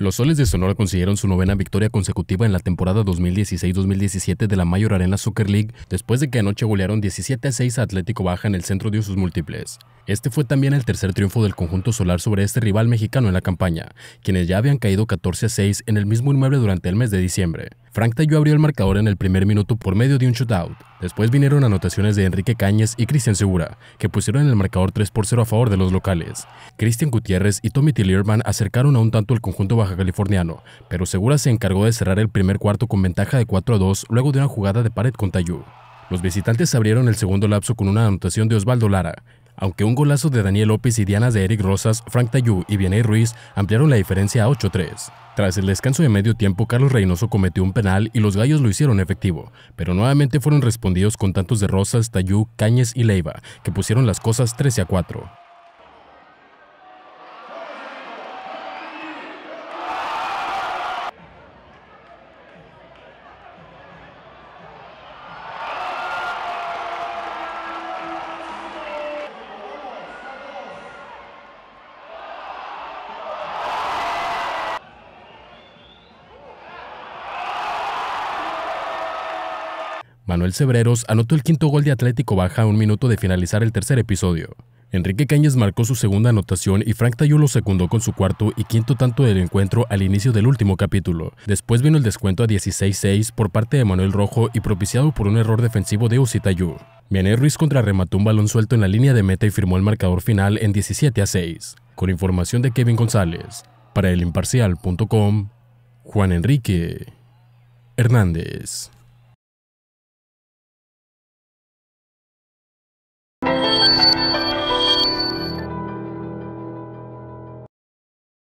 Los Soles de Sonora consiguieron su novena victoria consecutiva en la temporada 2016-2017 de la Mayor Arena Soccer League después de que anoche golearon 17 a 6 a Atlético Baja en el centro de usos múltiples. Este fue también el tercer triunfo del conjunto solar sobre este rival mexicano en la campaña, quienes ya habían caído 14 a 6 en el mismo inmueble durante el mes de diciembre. Frank Tayu abrió el marcador en el primer minuto por medio de un shootout. Después vinieron anotaciones de Enrique Cañas y Cristian Segura, que pusieron el marcador 3 por 0 a favor de los locales. Cristian Gutiérrez y Tommy Tillerman acercaron a un tanto el conjunto baja californiano, pero Segura se encargó de cerrar el primer cuarto con ventaja de 4 a 2 luego de una jugada de pared con Tayu. Los visitantes abrieron el segundo lapso con una anotación de Osvaldo Lara aunque un golazo de Daniel López y Diana de Eric Rosas, Frank Tayú y Vianey Ruiz ampliaron la diferencia a 8-3. Tras el descanso de medio tiempo, Carlos Reynoso cometió un penal y los gallos lo hicieron efectivo, pero nuevamente fueron respondidos con tantos de Rosas, Tayú, Cañes y Leiva, que pusieron las cosas 13 a 4. Manuel Cebreros anotó el quinto gol de Atlético Baja a un minuto de finalizar el tercer episodio. Enrique Cañas marcó su segunda anotación y Frank Tayú lo secundó con su cuarto y quinto tanto del encuentro al inicio del último capítulo. Después vino el descuento a 16-6 por parte de Manuel Rojo y propiciado por un error defensivo de Uzi Tayú. Miané Ruiz contrarremató un balón suelto en la línea de meta y firmó el marcador final en 17 6. Con información de Kevin González, para el Juan Enrique Hernández.